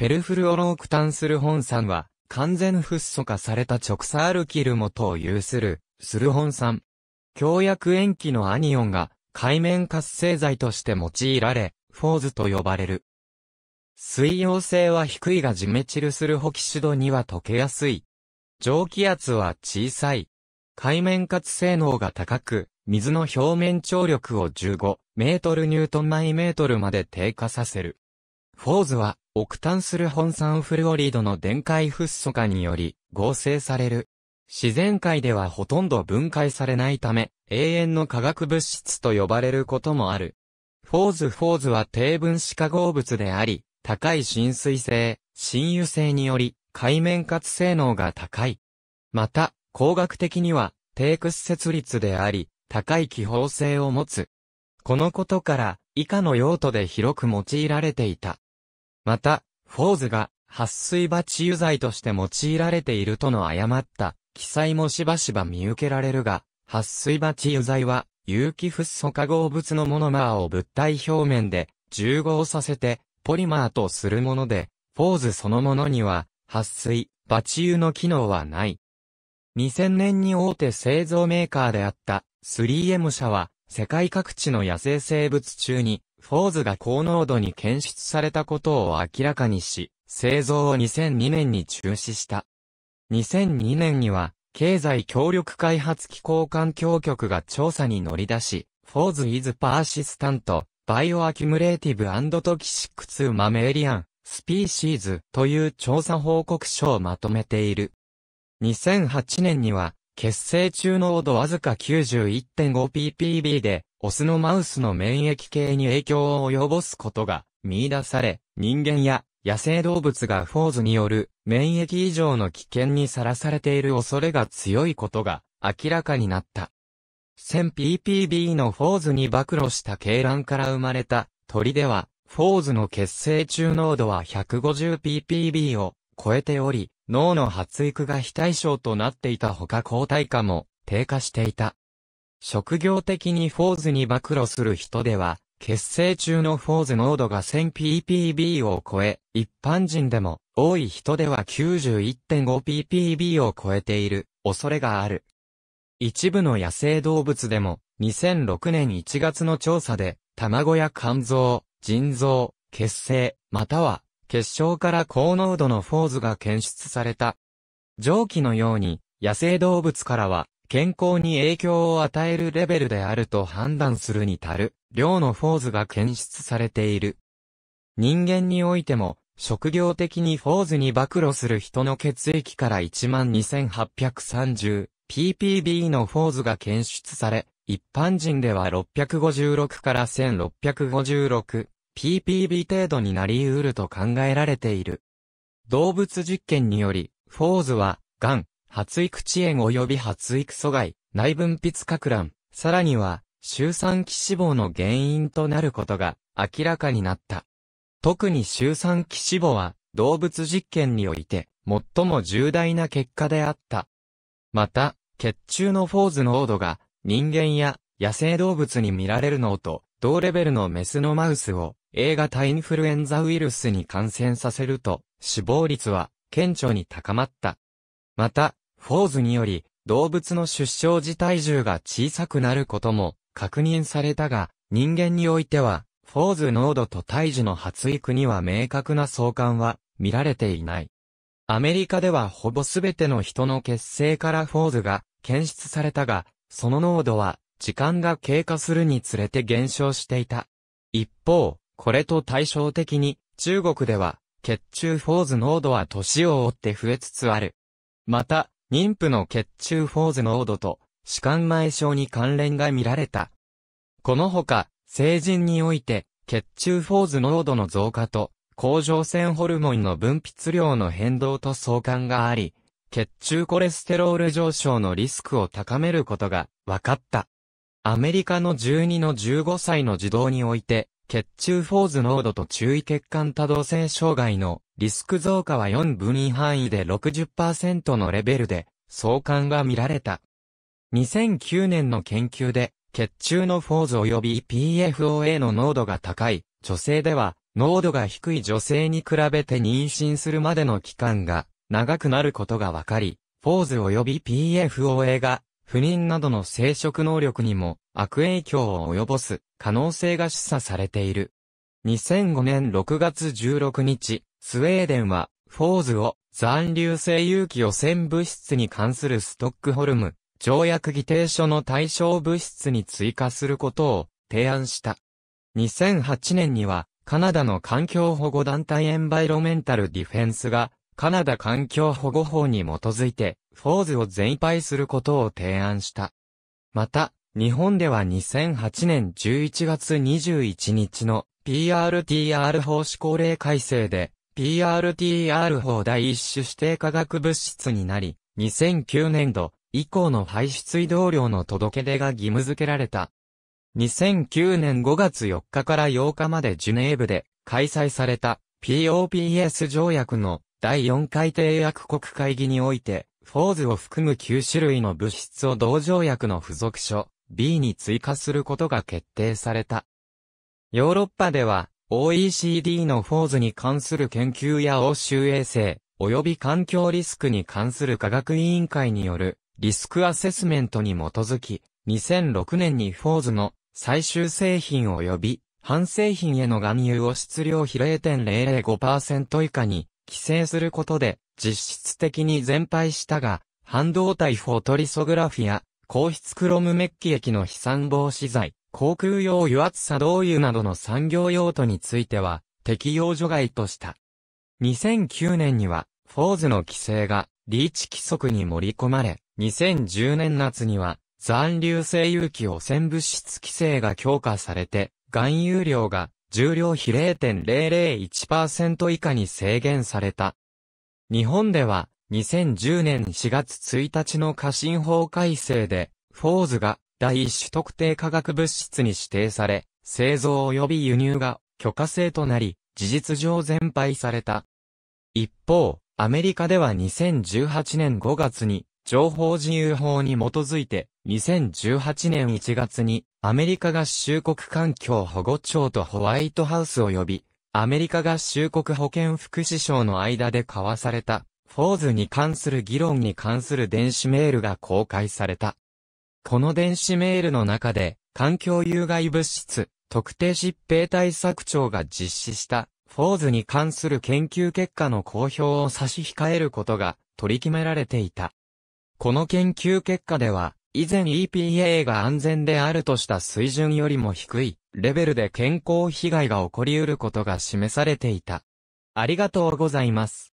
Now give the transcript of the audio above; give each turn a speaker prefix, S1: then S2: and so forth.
S1: ペルフルオロークタンスルホン酸は、完全フッ素化された直鎖アルキル元を有する、スルホン酸。強薬塩基のアニオンが、海面活性剤として用いられ、フォーズと呼ばれる。水溶性は低いがジメチルスルホキシドには溶けやすい。蒸気圧は小さい。海面活性能が高く、水の表面張力を15メートルニュートン毎メートルまで低下させる。フォーズは億単する本酸フルオリードの電解フッ素化により合成される。自然界ではほとんど分解されないため、永遠の化学物質と呼ばれることもある。フォーズフォーズは低分子化合物であり、高い浸水性、浸油性により、海面活性能が高い。また、工学的には、低屈折率であり、高い気泡性を持つ。このことから、以下の用途で広く用いられていた。また、フォーズが、撥水鉢油剤として用いられているとの誤った記載もしばしば見受けられるが、撥水鉢油剤は、有機フッ素化合物のモノマーを物体表面で重合させて、ポリマーとするもので、フォーズそのものには、撥水、鉢油の機能はない。2000年に大手製造メーカーであった 3M 社は、世界各地の野生生物中に、フォーズが高濃度に検出されたことを明らかにし、製造を2002年に中止した。2002年には、経済協力開発機構環境局が調査に乗り出し、フォーズ・イズ・パーシスタント、バイオ・アキュムレーティブトキシックツ・マメリアン、スピーシーズという調査報告書をまとめている。2008年には、血清中濃度わずか 91.5ppb で、オスのマウスの免疫系に影響を及ぼすことが見出され、人間や野生動物がフォーズによる免疫異常の危険にさらされている恐れが強いことが明らかになった。1000ppb のフォーズに暴露した鶏卵から生まれた鳥では、フォーズの血清中濃度は 150ppb を超えており、脳の発育が非対称となっていたほか抗体化も低下していた。職業的にフォーズに暴露する人では、血清中のフォーズ濃度が 1000ppb を超え、一般人でも多い人では 91.5ppb を超えている恐れがある。一部の野生動物でも2006年1月の調査で、卵や肝臓、腎臓、血清、または結晶から高濃度のフォーズが検出された。上記のように、野生動物からは、健康に影響を与えるレベルであると判断するに足る、量のフォーズが検出されている。人間においても、職業的にフォーズに暴露する人の血液から 12830ppb のフォーズが検出され、一般人では656から1656 ppb 程度になり得ると考えられている。動物実験により、フォーズは、がん、発育遅延及び発育阻害、内分泌拡乱、さらには、周産期死亡の原因となることが明らかになった。特に周産期死亡は動物実験において最も重大な結果であった。また、血中のフォーズ濃度が人間や野生動物に見られるのと同レベルのメスのマウスを A 型インフルエンザウイルスに感染させると、死亡率は顕著に高まった。また、フォーズにより、動物の出生時体重が小さくなることも確認されたが、人間においては、フォーズ濃度と胎児の発育には明確な相関は見られていない。アメリカではほぼすべての人の血清からフォーズが検出されたが、その濃度は時間が経過するにつれて減少していた。一方、これと対照的に、中国では、血中フォーズ濃度は年を追って増えつつある。また、妊婦の血中フォーズ濃度と、歯間前症に関連が見られた。このほか、成人において、血中フォーズ濃度の増加と、甲状腺ホルモンの分泌量の変動と相関があり、血中コレステロール上昇のリスクを高めることが分かった。アメリカの12の15歳の児童において、血中フォーズ濃度と注意血管多動性障害のリスク増加は4分位範囲で60%のレベルで相関が見られた。2009年の研究で血中のフォーズ及び PFOA の濃度が高い女性では濃度が低い女性に比べて妊娠するまでの期間が長くなることが分かり、フォーズ及び PFOA が不妊などの生殖能力にも悪影響を及ぼす可能性が示唆されている。2005年6月16日、スウェーデンは、フォーズを残留性有機汚染物質に関するストックホルム条約議定書の対象物質に追加することを提案した。2008年にはカナダの環境保護団体エンバイロメンタルディフェンスがカナダ環境保護法に基づいてフォーズを全廃することを提案した。また、日本では2008年11月21日の PRTR 法施行令改正で PRTR 法第一種指定化学物質になり、2009年度以降の排出移動量の届け出が義務付けられた。2009年5月4日から8日までジュネーブで開催された POPS 条約の第4回締約国会議において、フォーズを含む9種類の物質を同条約の付属書、B に追加することが決定された。ヨーロッパでは OECD のフォーズに関する研究や欧州衛生、及び環境リスクに関する科学委員会によるリスクアセスメントに基づき、2006年にフォーズの最終製品及び半製品への含有を質量比0.005%以下に規制することで実質的に全廃したが、半導体フォトリソグラフィア硬質クロムメッキ液の飛散防止剤、航空用油圧作動油などの産業用途については、適用除外とした。2009年には、フォーズの規制が、リーチ規則に盛り込まれ、2010年夏には、残留性有機汚染物質規制が強化されて、含有量が、重量比0.001%以下に制限された。日本では、2010年4月1日の過信法改正で、フォーズが第一種特定化学物質に指定され、製造及び輸入が許可制となり、事実上全廃された。一方、アメリカでは2018年5月に、情報自由法に基づいて、2018年1月に、アメリカ合衆国環境保護庁とホワイトハウス及び、アメリカ合衆国保健福祉省の間で交わされた、フォーズに関する議論に関する電子メールが公開された。この電子メールの中で、環境有害物質、特定疾病対策庁が実施した、フォーズに関する研究結果の公表を差し控えることが取り決められていた。この研究結果では、以前 EPA が安全であるとした水準よりも低いレベルで健康被害が起こり得ることが示されていた。ありがとうございます。